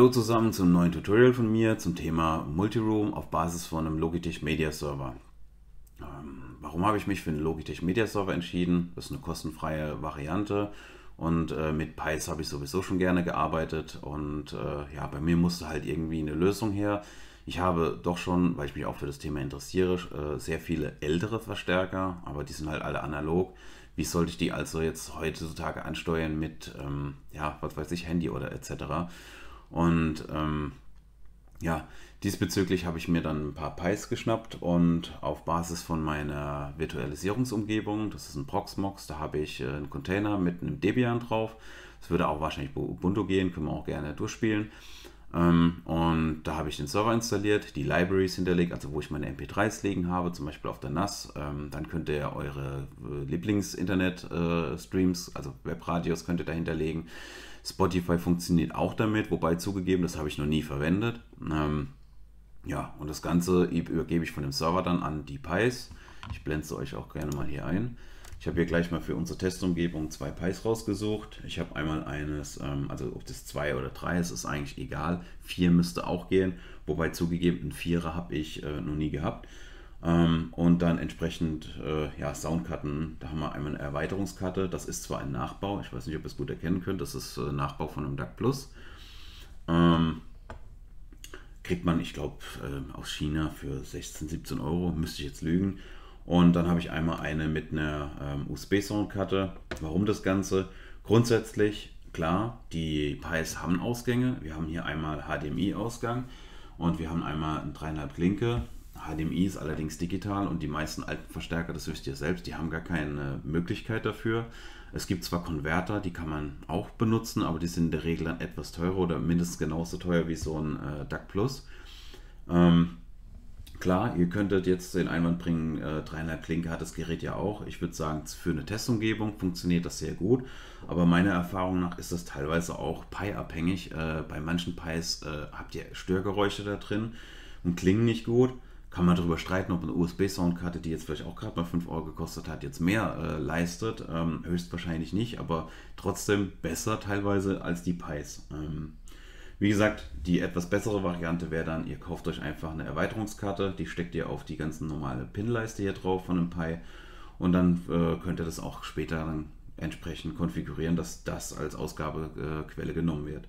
Hallo zusammen zum neuen Tutorial von mir zum Thema Multiroom auf Basis von einem Logitech Media Server. Ähm, warum habe ich mich für einen Logitech Media Server entschieden? Das ist eine kostenfreie Variante und äh, mit Pies habe ich sowieso schon gerne gearbeitet und äh, ja, bei mir musste halt irgendwie eine Lösung her. Ich habe doch schon, weil ich mich auch für das Thema interessiere, äh, sehr viele ältere Verstärker, aber die sind halt alle analog. Wie sollte ich die also jetzt heutzutage ansteuern mit, ähm, ja, was weiß ich, Handy oder etc.? Und ähm, ja, diesbezüglich habe ich mir dann ein paar Pies geschnappt und auf Basis von meiner Virtualisierungsumgebung, das ist ein Proxmox, da habe ich äh, einen Container mit einem Debian drauf. Das würde auch wahrscheinlich Ubuntu gehen, können wir auch gerne durchspielen. Ähm, und da habe ich den Server installiert, die Libraries hinterlegt, also wo ich meine MP3s liegen habe, zum Beispiel auf der NAS. Ähm, dann könnt ihr eure äh, Lieblings-Internet-Streams, äh, also Webradios, könnt ihr da hinterlegen. Spotify funktioniert auch damit, wobei zugegeben, das habe ich noch nie verwendet. Ähm, ja, und das Ganze übergebe ich von dem Server dann an die Pies. Ich blende es euch auch gerne mal hier ein. Ich habe hier gleich mal für unsere Testumgebung zwei Pies rausgesucht. Ich habe einmal eines, ähm, also ob das zwei oder drei ist, ist eigentlich egal. Vier müsste auch gehen, wobei zugegeben, ein Vierer habe ich äh, noch nie gehabt. Ähm, und dann entsprechend äh, ja, Soundkarten. Da haben wir einmal eine Erweiterungskarte. Das ist zwar ein Nachbau, ich weiß nicht, ob ihr es gut erkennen könnt. Das ist äh, Nachbau von einem DAC Plus. Ähm, kriegt man, ich glaube, äh, aus China für 16, 17 Euro. Müsste ich jetzt lügen. Und dann habe ich einmal eine mit einer ähm, USB-Soundkarte. Warum das Ganze? Grundsätzlich, klar, die Pies haben Ausgänge. Wir haben hier einmal HDMI-Ausgang und wir haben einmal einen 3,5 Linke. HDMI ist allerdings digital und die meisten alten Verstärker, das wisst ihr selbst, die haben gar keine Möglichkeit dafür. Es gibt zwar Konverter, die kann man auch benutzen, aber die sind in der Regel dann etwas teurer oder mindestens genauso teuer wie so ein äh, DAC Plus. Ähm, klar, ihr könntet jetzt den Einwand bringen, äh, 3,5 Klinke hat das Gerät ja auch. Ich würde sagen, für eine Testumgebung funktioniert das sehr gut, aber meiner Erfahrung nach ist das teilweise auch Pi-abhängig. Äh, bei manchen Pis äh, habt ihr Störgeräusche da drin und klingen nicht gut kann man darüber streiten, ob eine USB-Soundkarte, die jetzt vielleicht auch gerade mal 5 Euro gekostet hat, jetzt mehr äh, leistet. Ähm, höchstwahrscheinlich nicht, aber trotzdem besser teilweise als die Pis. Ähm, wie gesagt, die etwas bessere Variante wäre dann, ihr kauft euch einfach eine Erweiterungskarte, die steckt ihr auf die ganzen normale Pinleiste hier drauf von einem Pi und dann äh, könnt ihr das auch später dann entsprechend konfigurieren, dass das als Ausgabequelle genommen wird.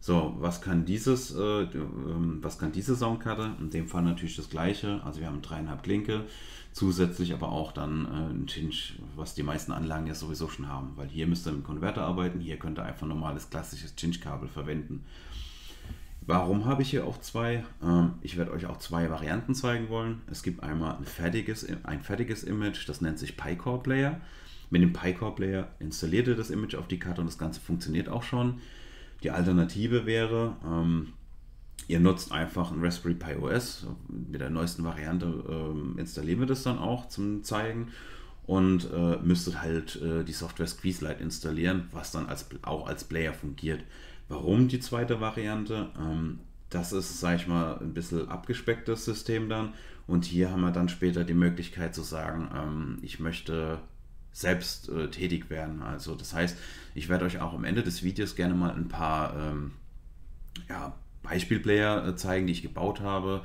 So, was kann dieses, äh, ähm, was kann diese Soundkarte? In dem Fall natürlich das gleiche. Also wir haben dreieinhalb Klinke, zusätzlich aber auch dann äh, ein Tinge, was die meisten Anlagen ja sowieso schon haben, weil hier müsst ihr mit Konverter arbeiten, hier könnt ihr einfach normales klassisches Tinge-Kabel verwenden. Warum habe ich hier auch zwei? Ähm, ich werde euch auch zwei Varianten zeigen wollen. Es gibt einmal ein fertiges, ein fertiges Image, das nennt sich PyCore Player. Mit dem PyCore Player installiert ihr das Image auf die Karte und das Ganze funktioniert auch schon. Die Alternative wäre, ähm, ihr nutzt einfach ein Raspberry Pi OS. Mit der neuesten Variante ähm, installieren wir das dann auch zum Zeigen und äh, müsstet halt äh, die Software SqueezeLight installieren, was dann als, auch als Player fungiert. Warum die zweite Variante? Ähm, das ist, sag ich mal, ein bisschen abgespecktes System dann. Und hier haben wir dann später die Möglichkeit zu sagen, ähm, ich möchte selbst äh, tätig werden. Also das heißt, ich werde euch auch am Ende des Videos gerne mal ein paar ähm, ja, Beispielplayer äh, zeigen, die ich gebaut habe.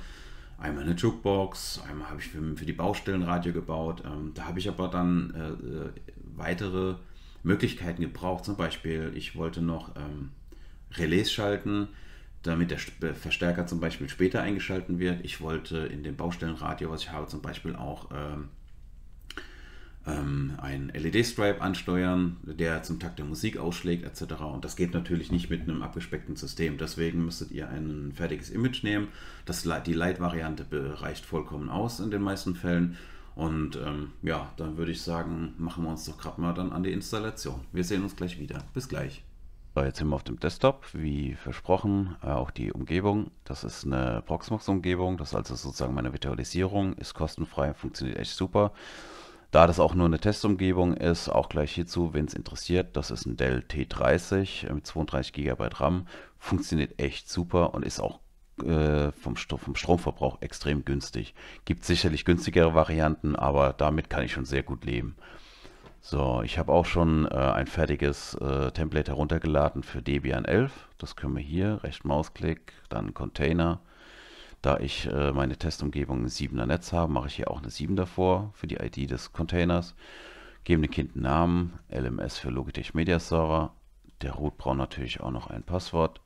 Einmal eine Jukebox, einmal habe ich für, für die Baustellenradio gebaut. Ähm, da habe ich aber dann äh, äh weitere Möglichkeiten gebraucht. Zum Beispiel, ich wollte noch ähm, Relais schalten, damit der äh, Verstärker zum Beispiel später eingeschalten wird. Ich wollte in dem Baustellenradio, was ich habe, zum Beispiel auch ähm, ähm, einen LED-Stripe ansteuern, der zum Takt der Musik ausschlägt etc. Und das geht natürlich nicht mit einem abgespeckten System. Deswegen müsstet ihr ein fertiges Image nehmen. Das, die Light-Variante reicht vollkommen aus in den meisten Fällen. Und ähm, ja, dann würde ich sagen, machen wir uns doch gerade mal dann an die Installation. Wir sehen uns gleich wieder. Bis gleich. So, jetzt sind wir auf dem Desktop, wie versprochen, äh, auch die Umgebung. Das ist eine Proxmox-Umgebung, das ist also sozusagen meine Virtualisierung, ist kostenfrei, funktioniert echt super. Da das auch nur eine Testumgebung ist, auch gleich hierzu, wenn es interessiert, das ist ein Dell T30 äh, mit 32 GB RAM, funktioniert echt super und ist auch äh, vom, vom Stromverbrauch extrem günstig. Gibt sicherlich günstigere Varianten, aber damit kann ich schon sehr gut leben. So, ich habe auch schon äh, ein fertiges äh, Template heruntergeladen für Debian 11. Das können wir hier, rechten Mausklick, dann Container, da ich äh, meine Testumgebung ein 7er Netz habe, mache ich hier auch eine 7 davor für die ID des Containers. Geben dem Kind einen Namen, LMS für Logitech Media Server. Der Root braucht natürlich auch noch ein Passwort.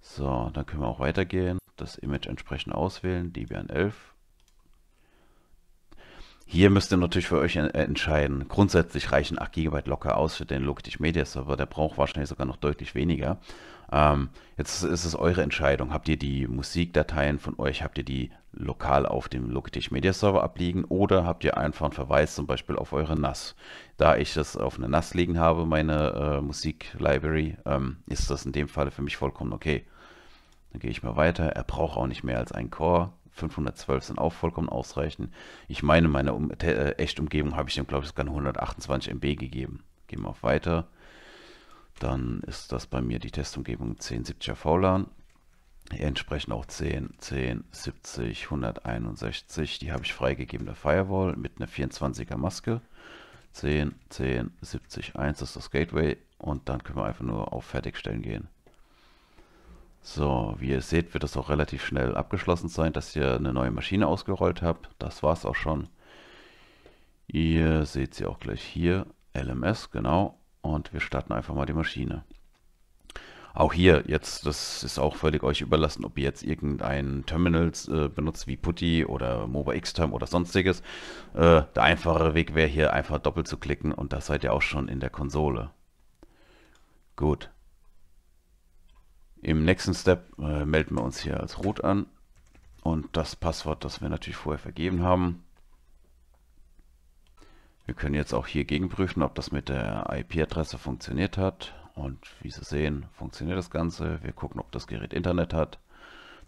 So, dann können wir auch weitergehen. Das Image entsprechend auswählen, Debian 11 hier müsst ihr natürlich für euch äh, entscheiden. Grundsätzlich reichen 8 GB locker aus für den Logitech Media Server. Der braucht wahrscheinlich sogar noch deutlich weniger. Ähm, jetzt ist es eure Entscheidung. Habt ihr die Musikdateien von euch, habt ihr die lokal auf dem Logitech Media Server abliegen oder habt ihr einfach einen Verweis zum Beispiel auf eure NAS? Da ich das auf einer NAS liegen habe, meine äh, Musik-Library, ähm, ist das in dem Fall für mich vollkommen okay. Dann gehe ich mal weiter. Er braucht auch nicht mehr als einen Core. 512 sind auch vollkommen ausreichend. Ich meine, meine um äh, Echtumgebung habe ich dem, glaube ich, sogar 128 MB gegeben. Gehen wir auf Weiter. Dann ist das bei mir die Testumgebung 1070er VLAN. Entsprechend auch 10, 10, 70, 161. Die habe ich freigegeben der Firewall mit einer 24er Maske. 10, 10, 70, 1 ist das Gateway. Und dann können wir einfach nur auf Fertigstellen gehen. So, wie ihr seht, wird das auch relativ schnell abgeschlossen sein, dass ihr eine neue Maschine ausgerollt habt. Das war es auch schon. Ihr seht sie auch gleich hier, LMS, genau. Und wir starten einfach mal die Maschine. Auch hier, jetzt, das ist auch völlig euch überlassen, ob ihr jetzt irgendein Terminal äh, benutzt wie Putty oder MOBA Xterm oder sonstiges. Äh, der einfache Weg wäre hier einfach doppelt zu klicken und da seid ihr auch schon in der Konsole. Gut, im nächsten Step äh, melden wir uns hier als root an und das Passwort, das wir natürlich vorher vergeben haben. Wir können jetzt auch hier gegenprüfen, ob das mit der IP-Adresse funktioniert hat. Und wie Sie sehen, funktioniert das Ganze. Wir gucken, ob das Gerät Internet hat,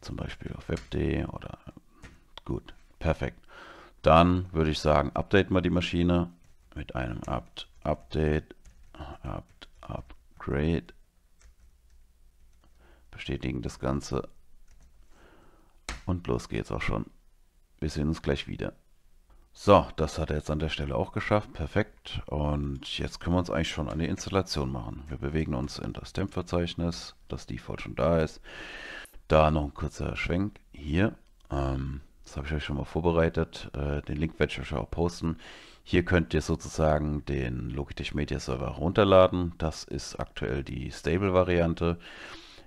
zum Beispiel auf web.de oder gut, perfekt. Dann würde ich sagen, update mal die Maschine mit einem apt update apt upgrade bestätigen das Ganze und los geht's auch schon. Wir sehen uns gleich wieder. So, das hat er jetzt an der Stelle auch geschafft. Perfekt. Und jetzt können wir uns eigentlich schon an die Installation machen. Wir bewegen uns in das Temp-Verzeichnis, das Default schon da ist. Da noch ein kurzer Schwenk. Hier, ähm, das habe ich euch schon mal vorbereitet. Äh, den Link werde ich euch auch posten. Hier könnt ihr sozusagen den Logitech Media Server runterladen. Das ist aktuell die Stable-Variante.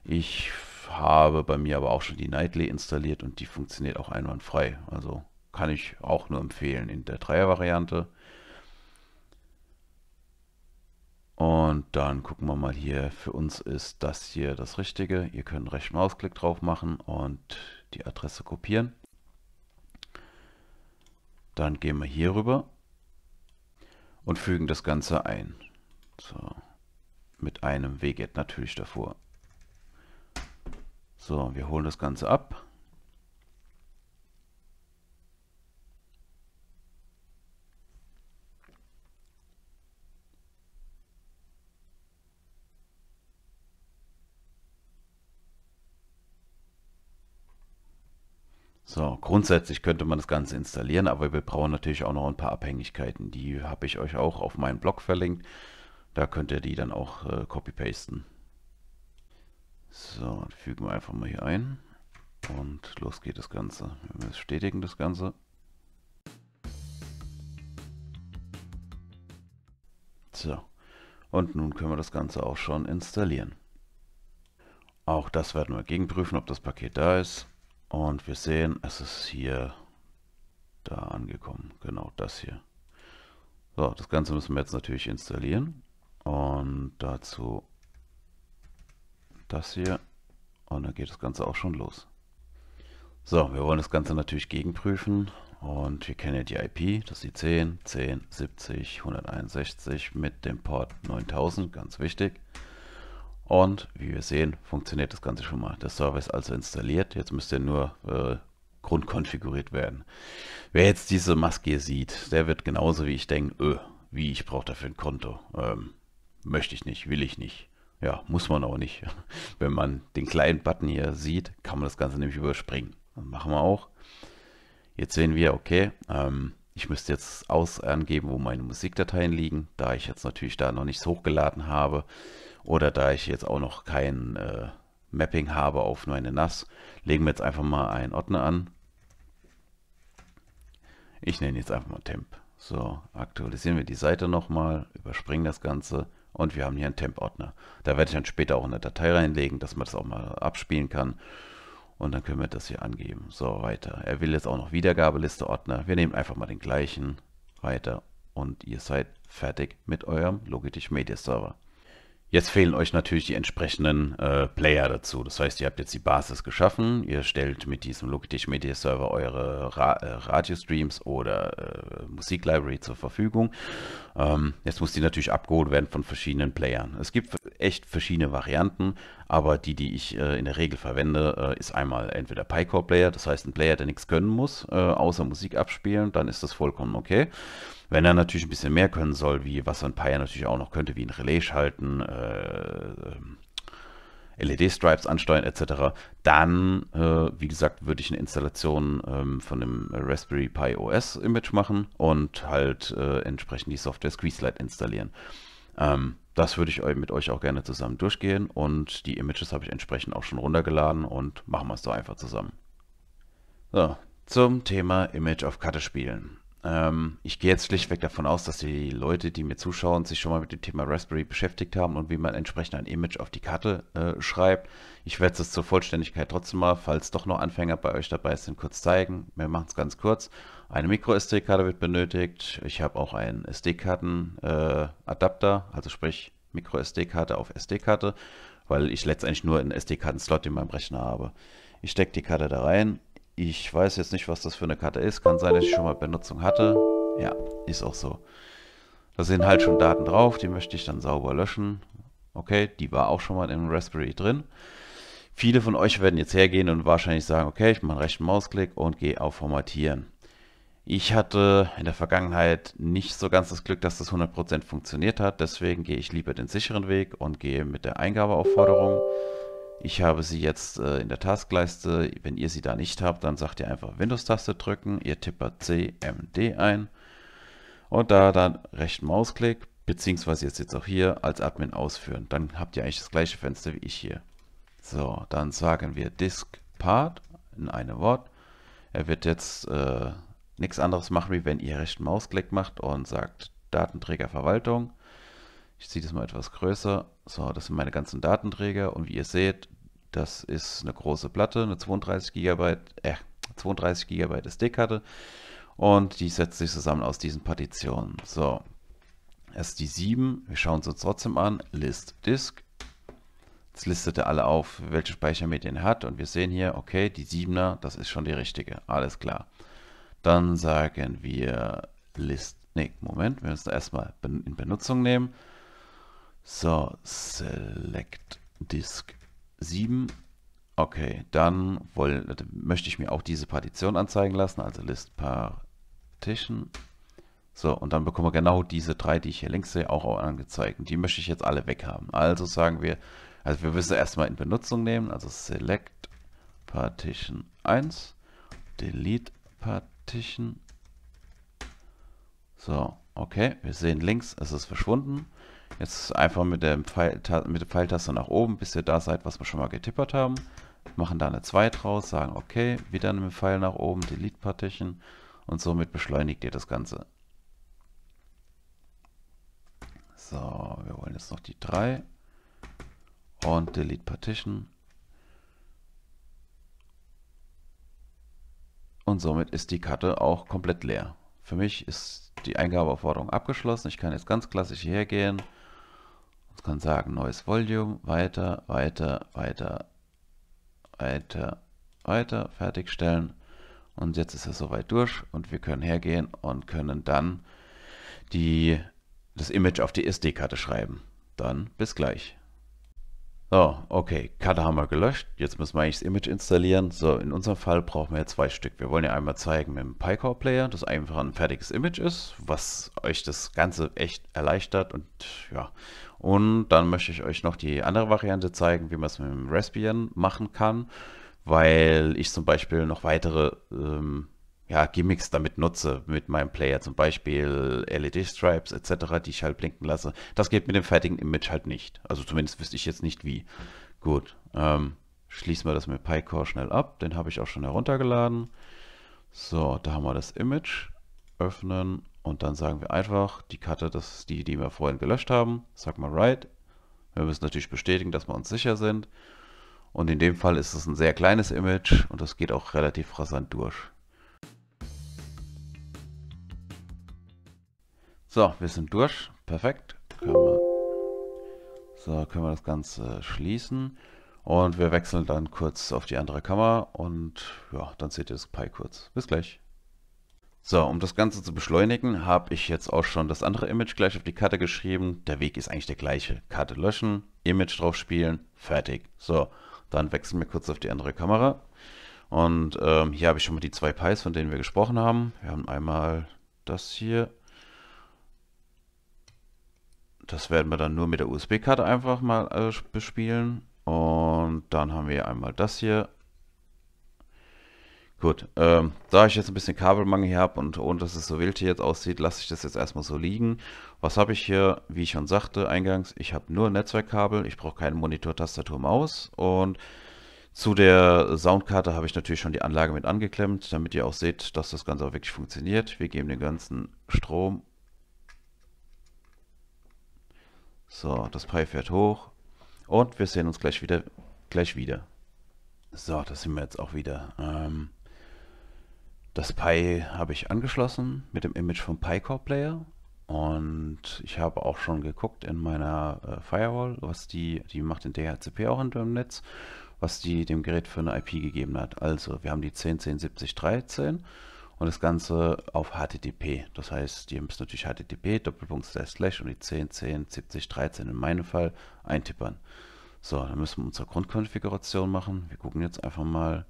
Ich habe bei mir aber auch schon die Nightly installiert und die funktioniert auch einwandfrei. Also kann ich auch nur empfehlen in der Dreier-Variante. Und dann gucken wir mal hier, für uns ist das hier das Richtige. Ihr könnt rechten Mausklick drauf machen und die Adresse kopieren. Dann gehen wir hier rüber und fügen das Ganze ein. So, mit einem WGET natürlich davor. So, wir holen das Ganze ab. So, grundsätzlich könnte man das Ganze installieren, aber wir brauchen natürlich auch noch ein paar Abhängigkeiten. Die habe ich euch auch auf meinem Blog verlinkt. Da könnt ihr die dann auch äh, copy-pasten. So, fügen wir einfach mal hier ein. Und los geht das Ganze. Wir bestätigen das Ganze. So, und nun können wir das Ganze auch schon installieren. Auch das werden wir gegenprüfen, ob das Paket da ist. Und wir sehen, es ist hier da angekommen. Genau das hier. So, das Ganze müssen wir jetzt natürlich installieren. Und dazu das hier und dann geht das Ganze auch schon los. So, wir wollen das Ganze natürlich gegenprüfen und wir kennen ja die IP, das ist die 10, 10, 70, 161 mit dem Port 9000, ganz wichtig. Und wie wir sehen, funktioniert das Ganze schon mal. Der Server ist also installiert, jetzt müsst ihr nur äh, grundkonfiguriert werden. Wer jetzt diese Maske sieht, der wird genauso wie ich denken, öh, wie ich brauche dafür ein Konto. Ähm, möchte ich nicht, will ich nicht. Ja, muss man auch nicht. Wenn man den kleinen Button hier sieht, kann man das Ganze nämlich überspringen. Das machen wir auch. Jetzt sehen wir, okay, ähm, ich müsste jetzt aus angeben, wo meine Musikdateien liegen, da ich jetzt natürlich da noch nichts hochgeladen habe oder da ich jetzt auch noch kein äh, Mapping habe auf meine NAS, legen wir jetzt einfach mal einen Ordner an. Ich nenne jetzt einfach mal Temp. So, aktualisieren wir die Seite nochmal, überspringen das Ganze, und wir haben hier einen Temp-Ordner. Da werde ich dann später auch eine Datei reinlegen, dass man das auch mal abspielen kann. Und dann können wir das hier angeben. So, weiter. Er will jetzt auch noch Wiedergabeliste Ordner. Wir nehmen einfach mal den gleichen. Weiter. Und ihr seid fertig mit eurem Logitech Media Server. Jetzt fehlen euch natürlich die entsprechenden äh, Player dazu. Das heißt, ihr habt jetzt die Basis geschaffen. Ihr stellt mit diesem Logitech Media Server eure Ra äh, Radio-Streams oder äh, Musik-Library zur Verfügung. Ähm, jetzt muss die natürlich abgeholt werden von verschiedenen Playern. Es gibt echt verschiedene Varianten, aber die, die ich äh, in der Regel verwende, äh, ist einmal entweder Pycore Player, das heißt ein Player, der nichts können muss, äh, außer Musik abspielen, dann ist das vollkommen okay. Wenn er natürlich ein bisschen mehr können soll, wie was ein Paya natürlich auch noch könnte, wie ein Relais schalten, äh, LED-Stripes ansteuern etc., dann, äh, wie gesagt, würde ich eine Installation ähm, von dem Raspberry Pi OS Image machen und halt äh, entsprechend die Software Squeezelight installieren. Ähm, das würde ich mit euch auch gerne zusammen durchgehen und die Images habe ich entsprechend auch schon runtergeladen und machen wir es doch einfach zusammen. So, zum Thema Image auf Karte spielen. Ähm, ich gehe jetzt schlichtweg davon aus, dass die Leute, die mir zuschauen, sich schon mal mit dem Thema Raspberry beschäftigt haben und wie man entsprechend ein Image auf die Karte äh, schreibt. Ich werde es zur Vollständigkeit trotzdem mal, falls doch noch Anfänger bei euch dabei sind, kurz zeigen. Wir machen es ganz kurz. Eine Micro-SD-Karte wird benötigt. Ich habe auch einen SD-Karten-Adapter, äh, also sprich Micro-SD-Karte auf SD-Karte, weil ich letztendlich nur einen SD-Karten-Slot in meinem Rechner habe. Ich stecke die Karte da rein, ich weiß jetzt nicht, was das für eine Karte ist. Kann sein, dass ich schon mal Benutzung hatte. Ja, ist auch so. Da sind halt schon Daten drauf, die möchte ich dann sauber löschen. Okay, die war auch schon mal im Raspberry drin. Viele von euch werden jetzt hergehen und wahrscheinlich sagen, okay, ich mache einen rechten Mausklick und gehe auf Formatieren. Ich hatte in der Vergangenheit nicht so ganz das Glück, dass das 100% funktioniert hat. Deswegen gehe ich lieber den sicheren Weg und gehe mit der Eingabeaufforderung. Ich habe sie jetzt äh, in der Taskleiste. Wenn ihr sie da nicht habt, dann sagt ihr einfach Windows-Taste drücken. Ihr tippert CMD ein. Und da dann rechten Mausklick, beziehungsweise jetzt, jetzt auch hier als Admin ausführen. Dann habt ihr eigentlich das gleiche Fenster wie ich hier. So, dann sagen wir Disk Part in einem Wort. Er wird jetzt äh, nichts anderes machen, wie wenn ihr rechten Mausklick macht und sagt Datenträgerverwaltung. Ich ziehe das mal etwas größer. So, das sind meine ganzen Datenträger und wie ihr seht, das ist eine große Platte, eine 32 GB, äh, 32 GB SD-Karte und die setzt sich zusammen aus diesen Partitionen. So, erst die 7 wir schauen es uns trotzdem an, List Disk. Jetzt listet er alle auf, welche Speichermedien er hat und wir sehen hier, okay, die 7er, das ist schon die richtige, alles klar. Dann sagen wir List, nee, Moment, wir müssen erstmal in Benutzung nehmen so, Select Disk 7. Okay, dann woll, möchte ich mir auch diese Partition anzeigen lassen, also List Partition. So, und dann bekommen wir genau diese drei, die ich hier links sehe, auch angezeigt. die möchte ich jetzt alle weghaben. Also sagen wir, also wir müssen erstmal in Benutzung nehmen, also Select Partition 1, Delete Partition. So, okay, wir sehen links, es ist verschwunden. Jetzt einfach mit, dem Pfeil, mit der Pfeiltaste nach oben, bis ihr da seid, was wir schon mal getippert haben. Machen da eine 2 draus, sagen okay, wieder einen Pfeil nach oben, Delete Partition und somit beschleunigt ihr das Ganze. So, wir wollen jetzt noch die 3 und Delete Partition. Und somit ist die Karte auch komplett leer. Für mich ist die Eingabeaufforderung abgeschlossen. Ich kann jetzt ganz klassisch hierher gehen, man kann sagen, neues Volume, weiter, weiter, weiter, weiter, weiter, fertigstellen. Und jetzt ist es soweit durch und wir können hergehen und können dann die, das Image auf die SD-Karte schreiben. Dann bis gleich. So, okay, Karte haben wir gelöscht. Jetzt müssen wir eigentlich das Image installieren. So, in unserem Fall brauchen wir zwei Stück. Wir wollen ja einmal zeigen mit dem PyCore Player, dass einfach ein fertiges Image ist, was euch das Ganze echt erleichtert und ja, und dann möchte ich euch noch die andere Variante zeigen, wie man es mit dem Raspbian machen kann, weil ich zum Beispiel noch weitere ähm, ja, Gimmicks damit nutze mit meinem Player, zum Beispiel LED-Stripes etc., die ich halt blinken lasse. Das geht mit dem fertigen Image halt nicht. Also zumindest wüsste ich jetzt nicht wie. Gut, ähm, schließen wir das mit PyCore schnell ab. Den habe ich auch schon heruntergeladen. So, da haben wir das Image. Öffnen und dann sagen wir einfach, die Karte, das ist die, die wir vorhin gelöscht haben. Sag mal right. Wir müssen natürlich bestätigen, dass wir uns sicher sind. Und in dem Fall ist es ein sehr kleines Image und das geht auch relativ rasant durch. So, wir sind durch. Perfekt. Können wir, so, können wir das Ganze schließen. Und wir wechseln dann kurz auf die andere Kammer und ja, dann seht ihr das Pi kurz. Bis gleich. So, um das Ganze zu beschleunigen, habe ich jetzt auch schon das andere Image gleich auf die Karte geschrieben. Der Weg ist eigentlich der gleiche. Karte löschen, Image drauf spielen, fertig. So, dann wechseln wir kurz auf die andere Kamera. Und ähm, hier habe ich schon mal die zwei Pies, von denen wir gesprochen haben. Wir haben einmal das hier. Das werden wir dann nur mit der USB-Karte einfach mal äh, bespielen. Und dann haben wir einmal das hier. Gut, ähm, da ich jetzt ein bisschen Kabelmangel hier habe und ohne dass es so wild hier jetzt aussieht, lasse ich das jetzt erstmal so liegen. Was habe ich hier? Wie ich schon sagte eingangs, ich habe nur Netzwerkkabel, ich brauche keine Monitor, Tastatur, Maus und zu der Soundkarte habe ich natürlich schon die Anlage mit angeklemmt, damit ihr auch seht, dass das Ganze auch wirklich funktioniert. Wir geben den ganzen Strom. So, das Pi fährt hoch und wir sehen uns gleich wieder. Gleich wieder. So, das sind wir jetzt auch wieder. Ähm das Pi habe ich angeschlossen mit dem Image vom Pi-Core Player. Und ich habe auch schon geguckt in meiner äh, Firewall, was die, die macht den DHCP auch in dem Netz, was die dem Gerät für eine IP gegeben hat. Also wir haben die 10.10.70.13 und das Ganze auf HTTP. Das heißt, ihr müsst natürlich HTTP, Doppelpunkt, Slash, Slash und die 10.10.70.13 in meinem Fall eintippern. So, dann müssen wir unsere Grundkonfiguration machen. Wir gucken jetzt einfach mal.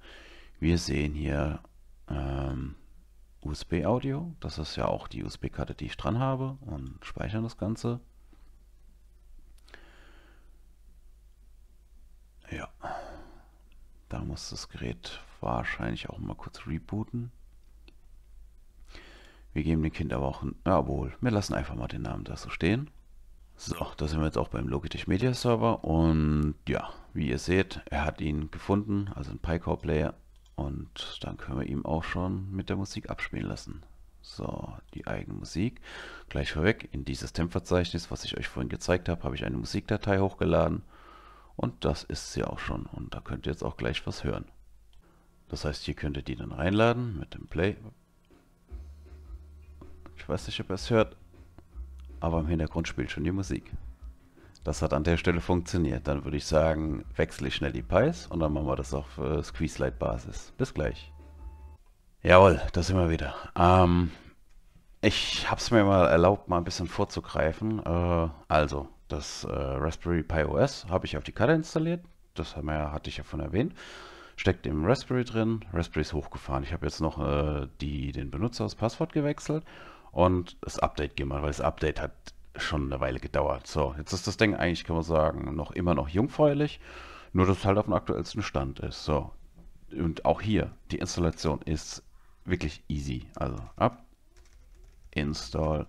Wir sehen hier ähm, USB-Audio. Das ist ja auch die USB-Karte, die ich dran habe und speichern das Ganze. Ja, da muss das Gerät wahrscheinlich auch mal kurz rebooten. Wir geben dem Kind aber auch, ein, jawohl, wir lassen einfach mal den Namen da so stehen. So, da sind wir jetzt auch beim Logitech Media Server und ja, wie ihr seht, er hat ihn gefunden, also ein Pycore Player und dann können wir ihm auch schon mit der Musik abspielen lassen. So, die eigene Musik. Gleich vorweg, in dieses Temp-Verzeichnis, was ich euch vorhin gezeigt habe, habe ich eine Musikdatei hochgeladen. Und das ist sie auch schon. Und da könnt ihr jetzt auch gleich was hören. Das heißt, hier könnt ihr die dann reinladen mit dem Play. Ich weiß nicht, ob ihr es hört, aber im Hintergrund spielt schon die Musik. Das hat an der Stelle funktioniert. Dann würde ich sagen, wechsle ich schnell die Pies und dann machen wir das auf äh, Squeeze-Light-Basis. Bis gleich. Jawohl, das sind wir wieder. Ähm, ich habe es mir mal erlaubt, mal ein bisschen vorzugreifen. Äh, also, das äh, Raspberry Pi OS habe ich auf die Karte installiert. Das wir, hatte ich ja von erwähnt. Steckt im Raspberry drin. Raspberry ist hochgefahren. Ich habe jetzt noch äh, die, den Benutzer aus Passwort gewechselt und das Update gemacht, weil das Update hat schon eine Weile gedauert. So, jetzt ist das Ding eigentlich, kann man sagen, noch immer noch jungfräulich, nur dass es halt auf dem aktuellsten Stand ist. So, und auch hier, die Installation ist wirklich easy. Also ab, install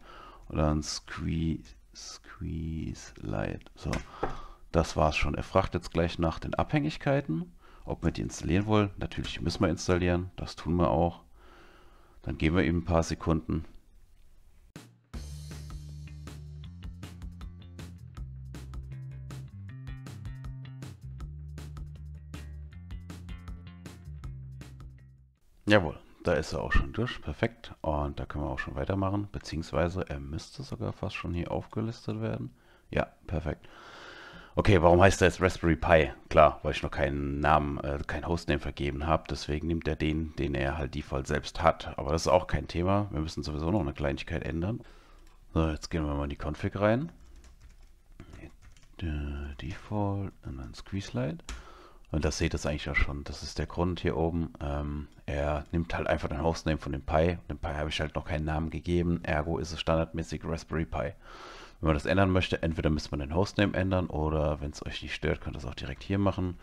und dann squeeze, squeeze light. So, das war's schon. Er fragt jetzt gleich nach den Abhängigkeiten, ob wir die installieren wollen. Natürlich müssen wir installieren, das tun wir auch. Dann geben wir ihm ein paar Sekunden. Jawohl, da ist er auch schon durch. Perfekt. Und da können wir auch schon weitermachen. Beziehungsweise er müsste sogar fast schon hier aufgelistet werden. Ja, perfekt. Okay, warum heißt er jetzt Raspberry Pi? Klar, weil ich noch keinen Namen, äh, keinen Hostname vergeben habe. Deswegen nimmt er den, den er halt default selbst hat. Aber das ist auch kein Thema. Wir müssen sowieso noch eine Kleinigkeit ändern. So, jetzt gehen wir mal in die Config rein. Äh, default und dann Squeeze Light. Und das seht ihr eigentlich auch schon. Das ist der Grund hier oben. Ähm, er nimmt halt einfach den Hostname von dem Pi. Und dem Pi habe ich halt noch keinen Namen gegeben. Ergo ist es standardmäßig Raspberry Pi. Wenn man das ändern möchte, entweder müsste man den Hostname ändern oder wenn es euch nicht stört, könnt ihr es auch direkt hier machen.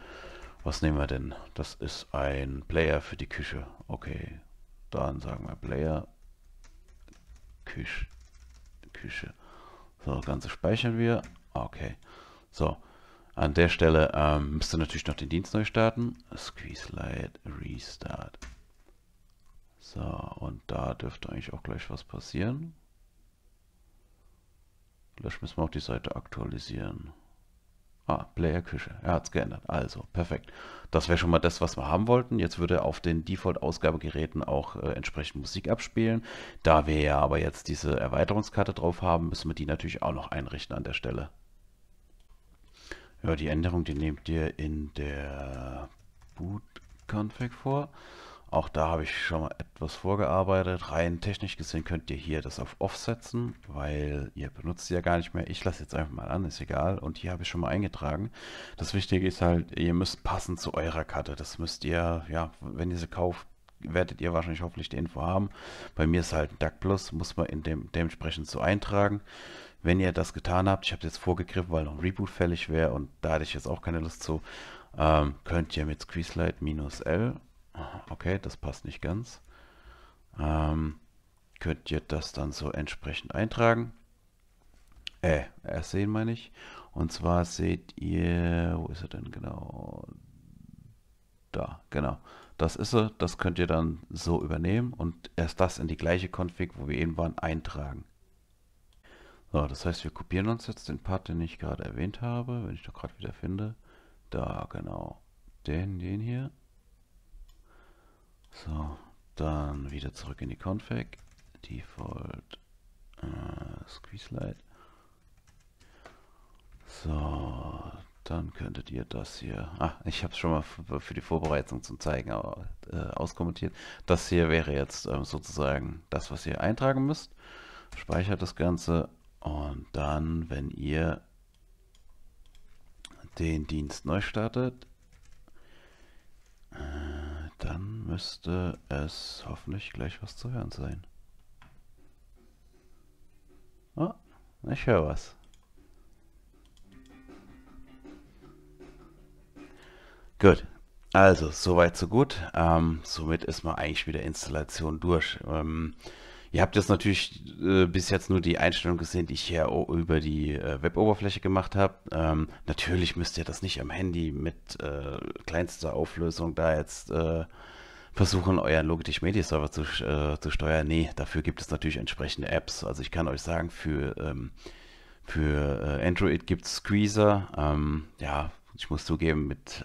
Was nehmen wir denn? Das ist ein Player für die Küche. Okay, dann sagen wir Player Küche. Küche. So, das Ganze speichern wir. Okay. So, an der Stelle ähm, müsst ihr natürlich noch den Dienst neu starten. Squeeze Light Restart. So, und da dürfte eigentlich auch gleich was passieren. Vielleicht müssen wir auch die Seite aktualisieren. Ah, Player-Küche. Er hat es geändert. Also, perfekt. Das wäre schon mal das, was wir haben wollten. Jetzt würde auf den Default-Ausgabegeräten auch äh, entsprechend Musik abspielen. Da wir ja aber jetzt diese Erweiterungskarte drauf haben, müssen wir die natürlich auch noch einrichten an der Stelle. Ja, die Änderung, die nehmt ihr in der Boot-Config vor. Auch da habe ich schon mal etwas vorgearbeitet. Rein technisch gesehen könnt ihr hier das auf Off setzen, weil ihr benutzt sie ja gar nicht mehr. Ich lasse jetzt einfach mal an, ist egal. Und hier habe ich schon mal eingetragen. Das Wichtige ist halt, ihr müsst passend zu eurer Karte. Das müsst ihr, ja, wenn ihr sie kauft, werdet ihr wahrscheinlich hoffentlich die Info haben. Bei mir ist halt ein DAC Plus, muss man in dem, dementsprechend so eintragen wenn ihr das getan habt, ich habe jetzt vorgegriffen, weil noch ein Reboot fällig wäre und da hatte ich jetzt auch keine Lust zu, ähm, könnt ihr mit Squeezelight-L, okay, das passt nicht ganz, ähm, könnt ihr das dann so entsprechend eintragen. Äh, ersehen meine ich. Und zwar seht ihr, wo ist er denn genau? Da, genau. Das ist er. Das könnt ihr dann so übernehmen und erst das in die gleiche Config, wo wir eben waren, eintragen. So, das heißt, wir kopieren uns jetzt den Part, den ich gerade erwähnt habe, wenn ich doch gerade wieder finde. Da, genau. Den, den hier. So, dann wieder zurück in die Config. Default äh, Squeeze Light. So, dann könntet ihr das hier. Ah, ich habe es schon mal für die Vorbereitung zum Zeigen äh, auskommentiert. Das hier wäre jetzt ähm, sozusagen das, was ihr eintragen müsst. Speichert das Ganze und dann, wenn ihr den Dienst neu startet, äh, dann müsste es hoffentlich gleich was zu hören sein. Oh, ich höre was. Gut, also soweit so gut. Ähm, somit ist man eigentlich wieder Installation durch. Ähm, Ihr habt jetzt natürlich äh, bis jetzt nur die Einstellung gesehen, die ich hier über die äh, Web-Oberfläche gemacht habe. Ähm, natürlich müsst ihr das nicht am Handy mit äh, kleinster Auflösung da jetzt äh, versuchen, euren Logitech Media Server zu, äh, zu steuern. Nee, dafür gibt es natürlich entsprechende Apps. Also ich kann euch sagen, für, ähm, für äh, Android gibt es Squeezer. Ähm, ja, ich muss zugeben, mit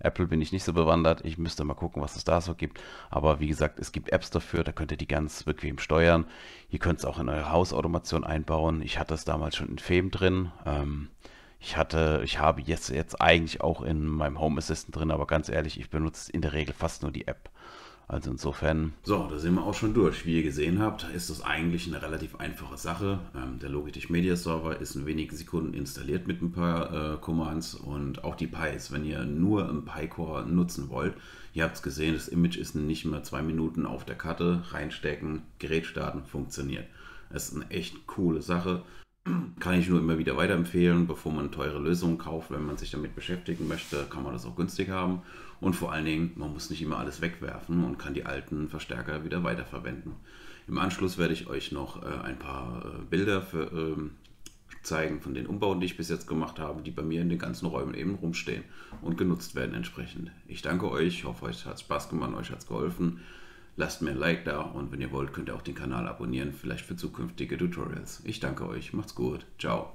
Apple bin ich nicht so bewandert. Ich müsste mal gucken, was es da so gibt. Aber wie gesagt, es gibt Apps dafür, da könnt ihr die ganz bequem steuern. Ihr könnt es auch in eure Hausautomation einbauen. Ich hatte es damals schon in Fem drin. Ähm, ich hatte, ich habe jetzt, jetzt eigentlich auch in meinem Home Assistant drin, aber ganz ehrlich, ich benutze in der Regel fast nur die App. Also insofern. So, da sind wir auch schon durch. Wie ihr gesehen habt, ist das eigentlich eine relativ einfache Sache. Ähm, der Logitech Media Server ist in wenigen Sekunden installiert mit ein paar äh, Commands und auch die Pis, wenn ihr nur im Pi-Core nutzen wollt. Ihr habt es gesehen, das Image ist nicht mehr zwei Minuten auf der Karte, reinstecken, Gerät starten, funktioniert. Das ist eine echt coole Sache. Kann ich nur immer wieder weiterempfehlen, bevor man teure Lösungen kauft. Wenn man sich damit beschäftigen möchte, kann man das auch günstig haben. Und vor allen Dingen, man muss nicht immer alles wegwerfen und kann die alten Verstärker wieder weiterverwenden. Im Anschluss werde ich euch noch äh, ein paar äh, Bilder für, ähm, zeigen von den Umbauten, die ich bis jetzt gemacht habe, die bei mir in den ganzen Räumen eben rumstehen und genutzt werden entsprechend. Ich danke euch, hoffe euch hat Spaß gemacht, euch hat es geholfen. Lasst mir ein Like da und wenn ihr wollt, könnt ihr auch den Kanal abonnieren, vielleicht für zukünftige Tutorials. Ich danke euch, macht's gut, ciao.